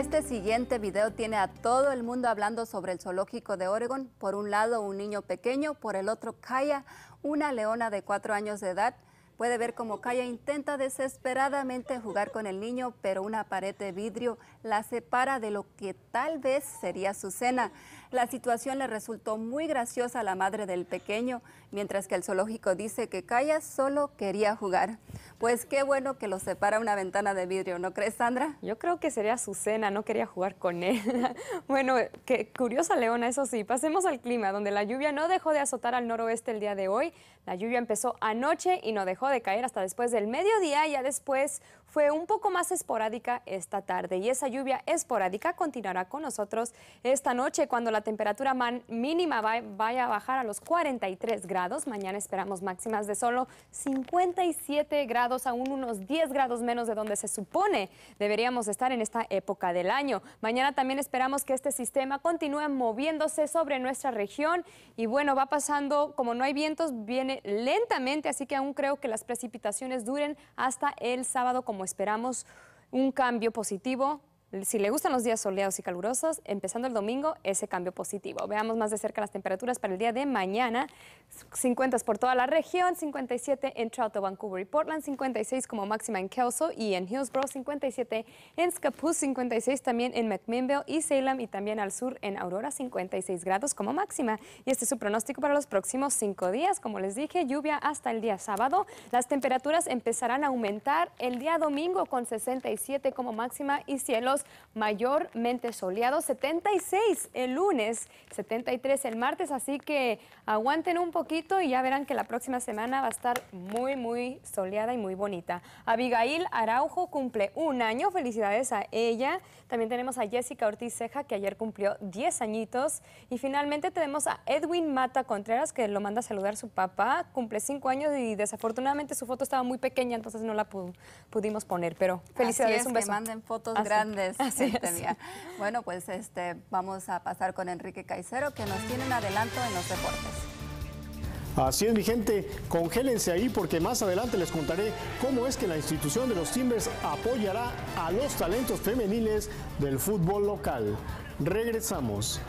Este siguiente video tiene a todo el mundo hablando sobre el zoológico de Oregon. Por un lado, un niño pequeño, por el otro, Kaya, una leona de cuatro años de edad. Puede ver como Kaya intenta desesperadamente jugar con el niño, pero una pared de vidrio la separa de lo que tal vez sería su cena. La situación le resultó muy graciosa a la madre del pequeño, mientras que el zoológico dice que Kaya solo quería jugar. Pues qué bueno que lo separa una ventana de vidrio, ¿no crees, Sandra? Yo creo que sería su cena, no quería jugar con él. bueno, qué curiosa Leona, eso sí. Pasemos al clima, donde la lluvia no dejó de azotar al noroeste el día de hoy. La lluvia empezó anoche y no dejó de caer hasta después del mediodía. Ya después fue un poco más esporádica esta tarde. Y esa lluvia esporádica continuará con nosotros esta noche, cuando la temperatura mínima vaya a bajar a los 43 grados. Mañana esperamos máximas de solo 57 grados aún unos 10 grados menos de donde se supone deberíamos estar en esta época del año. Mañana también esperamos que este sistema continúe moviéndose sobre nuestra región y bueno, va pasando, como no hay vientos, viene lentamente, así que aún creo que las precipitaciones duren hasta el sábado como esperamos un cambio positivo. Si le gustan los días soleados y calurosos, empezando el domingo, ese cambio positivo. Veamos más de cerca las temperaturas para el día de mañana. 50 por toda la región, 57 en Toronto, Vancouver y Portland, 56 como máxima en Kelso y en Hillsborough, 57 en Scappoose, 56 también en McMinnville y Salem y también al sur en Aurora, 56 grados como máxima. Y este es su pronóstico para los próximos cinco días. Como les dije, lluvia hasta el día sábado. Las temperaturas empezarán a aumentar el día domingo con 67 como máxima y cielos mayormente soleados, 76 el lunes, 73 el martes, así que aguanten un poco poquito y ya verán que la próxima semana va a estar muy, muy soleada y muy bonita. Abigail Araujo cumple un año, felicidades a ella. También tenemos a Jessica Ortiz Ceja, que ayer cumplió 10 añitos. Y finalmente tenemos a Edwin Mata Contreras, que lo manda a saludar su papá. Cumple 5 años y desafortunadamente su foto estaba muy pequeña, entonces no la pudimos poner. Pero felicidades, un beso. Que manden fotos grandes. Así Bueno, pues este, vamos a pasar con Enrique Caicero, que nos tiene un adelanto en los deportes. Así es, mi gente, congélense ahí porque más adelante les contaré cómo es que la institución de los Timbers apoyará a los talentos femeniles del fútbol local. Regresamos.